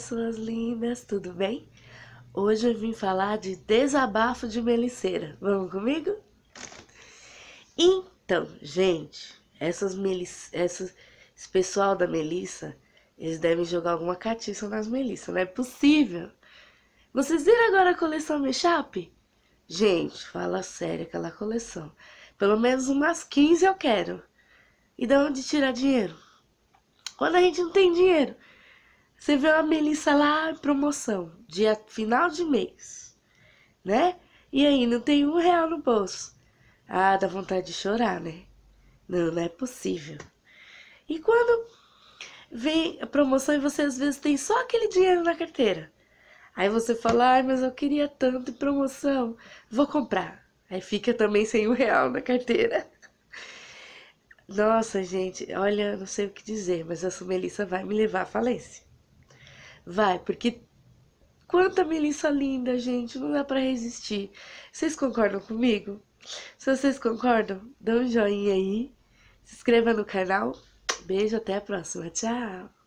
pessoas lindas, tudo bem? Hoje eu vim falar de desabafo de meliceira. Vamos comigo? Então, gente, essas melis, essas, esse pessoal da melissa, eles devem jogar alguma catiça nas melissas, não é possível. Vocês viram agora a coleção Mechap? Gente, fala sério aquela coleção. Pelo menos umas 15 eu quero. E de onde tirar dinheiro? Quando a gente não tem dinheiro, você vê a Melissa lá em promoção, dia final de mês, né? E aí não tem um real no bolso. Ah, dá vontade de chorar, né? Não, não é possível. E quando vem a promoção e você às vezes tem só aquele dinheiro na carteira. Aí você fala, ai, mas eu queria tanto promoção, vou comprar. Aí fica também sem um real na carteira. Nossa, gente, olha, não sei o que dizer, mas essa Melissa vai me levar à falência. Vai, porque quanta Melissa linda, gente, não dá para resistir. Vocês concordam comigo? Se vocês concordam, dá um joinha aí, se inscreva no canal. Beijo, até a próxima. Tchau!